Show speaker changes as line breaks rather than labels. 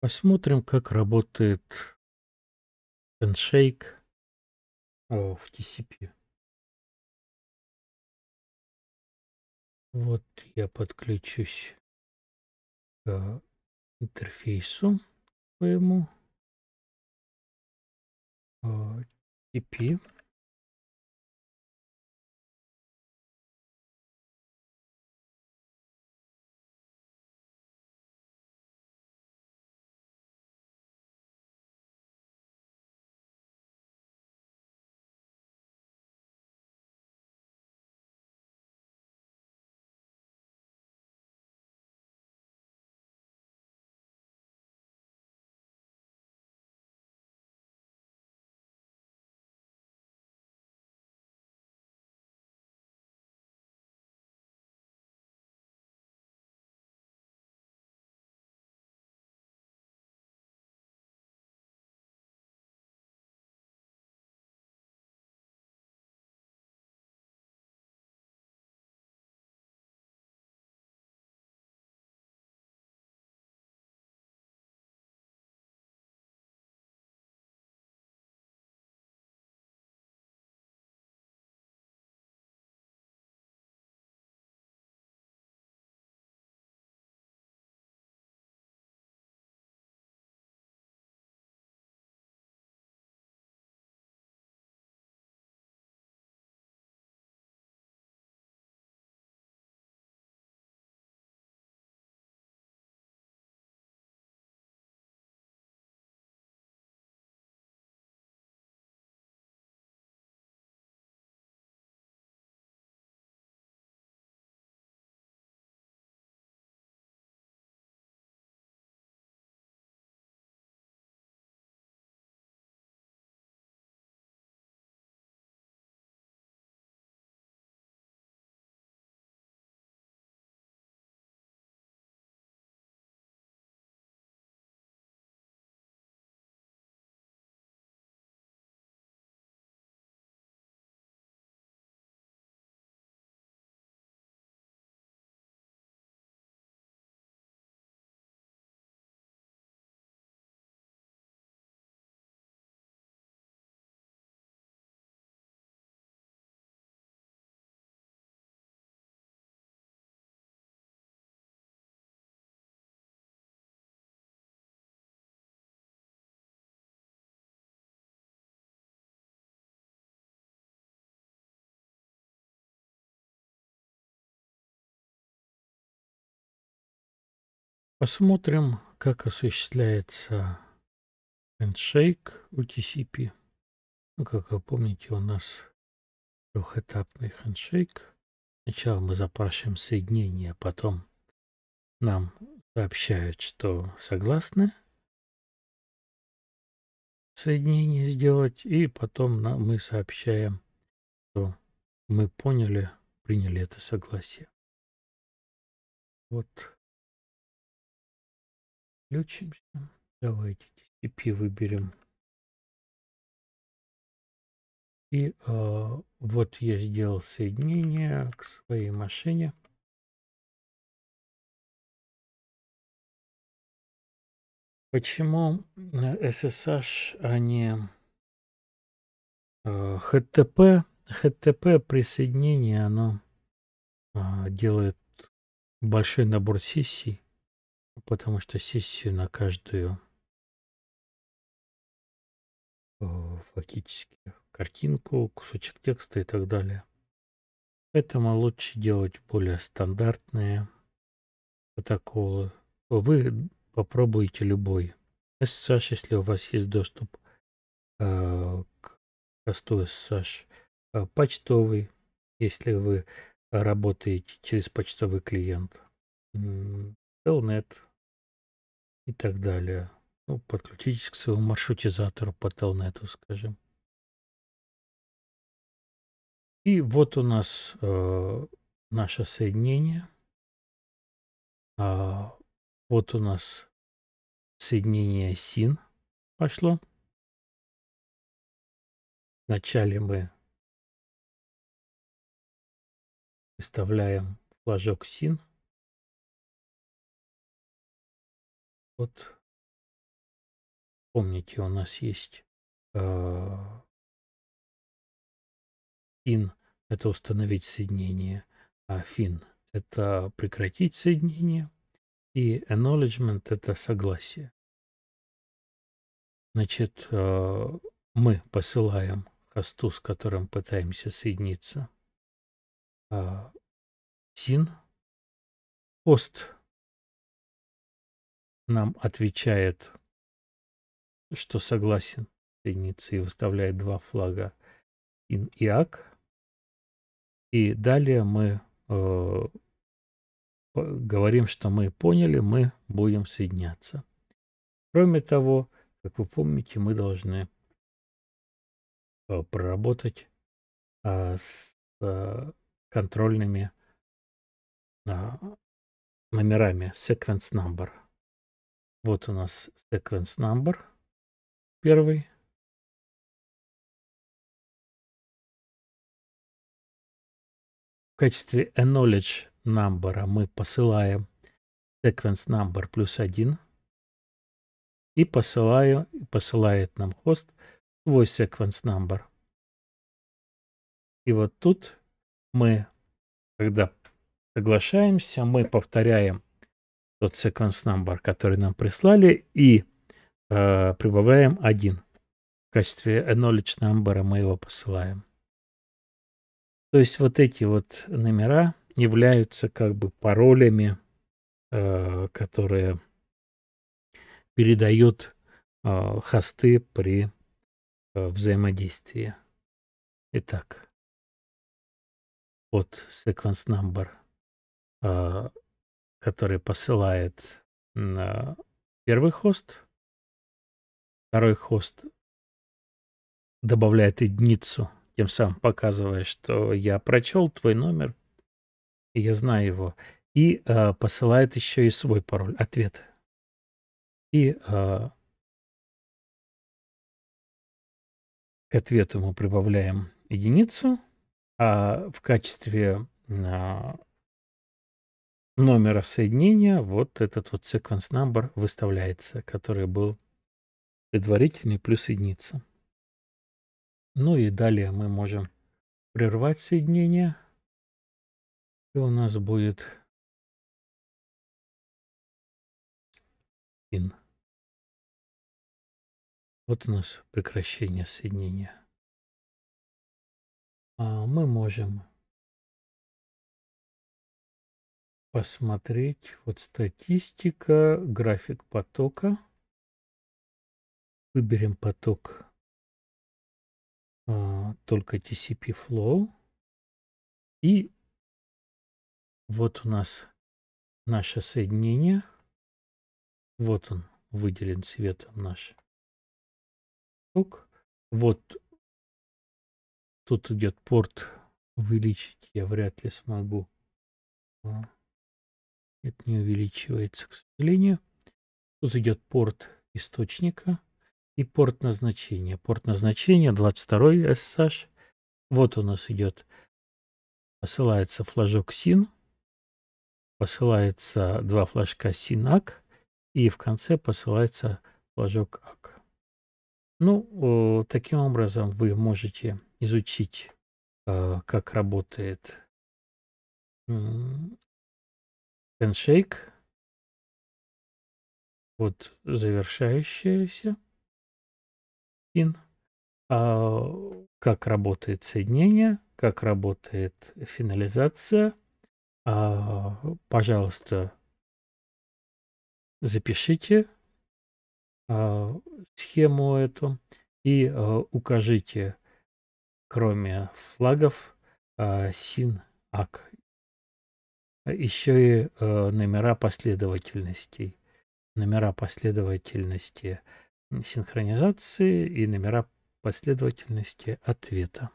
Посмотрим, как работает handshake в TCP. Вот я подключусь к интерфейсу своему. TP. Посмотрим, как
осуществляется handshake хендшейк TCP. Ну, как вы помните, у нас двухэтапный handshake. Сначала мы запрашиваем соединение, а потом нам сообщают, что согласны соединение сделать, и потом нам, мы сообщаем, что мы поняли, приняли это согласие.
Вот включимся.
Давайте TCP выберем. И э, вот я сделал соединение к своей машине. Почему э, SSH, а не э, а, HTTP? HTTP присоединение, оно э, делает большой набор сессий потому что сессию на
каждую э, фактически
картинку, кусочек текста и так далее. Поэтому лучше делать более стандартные протоколы. Вы попробуйте любой SSH, если у вас есть доступ э, к простой SSH. Э, почтовый, если вы работаете через почтовый клиент. Telnet, и так далее. Ну, подключитесь к своему маршрутизатору по Телнету, скажем. И вот у нас э, наше
соединение. А, вот у нас соединение син пошло. Вначале мы выставляем флажок син. Вот помните, у нас есть э,
это установить соединение, а fin – это прекратить соединение, и acknowledgement – это согласие. Значит, э, мы посылаем
хосту, с которым пытаемся соединиться, э, а, sin, пост – нам
отвечает, что согласен и выставляет два флага ин и ак. И далее мы э, говорим, что мы поняли, мы будем соединяться. Кроме того, как вы помните, мы должны
э, проработать э, с э, контрольными э, номерами sequence number. Вот у нас sequence number первый. В качестве acknowledge
number мы посылаем sequence number плюс один и посылаю, посылает нам хост свой sequence number. И вот тут мы, когда соглашаемся, мы повторяем тот sequence number, который нам прислали, и э, прибавляем 1. В качестве knowledge number мы его посылаем. То есть вот эти вот номера являются как бы паролями, э, которые передают э, хосты при э, взаимодействии. Итак, вот sequence number
который посылает на первый
хост. Второй хост добавляет единицу, тем самым показывая, что я прочел твой номер, и я знаю его. И э, посылает еще и свой пароль, ответ.
И э, к ответу мы
прибавляем единицу, а в качестве э, номера соединения вот этот вот sequence number выставляется, который был предварительный плюс единица. Ну и далее мы можем прервать соединение. И у нас
будет in. Вот у нас прекращение соединения. А мы можем посмотреть. Вот статистика, график потока. Выберем поток а, только TCP Flow. И вот у нас наше соединение. Вот он выделен цветом наш поток. Вот
тут идет порт увеличить. Я вряд ли смогу. А. Это не увеличивается, к сожалению. Тут идет порт источника и порт назначения. Порт назначения 22 SSH. Вот у нас идет, посылается флажок SYN, посылается два флажка SYNAC и в конце посылается флажок ACK. Ну, таким образом вы можете изучить, э, как работает
handshake. Вот
завершающаяся. In. А, как работает соединение, как работает финализация. А, пожалуйста, запишите а, схему эту и а, укажите, кроме флагов, а, син, ак еще и э, номера последовательностей. Номера последовательности синхронизации и номера последовательности ответа.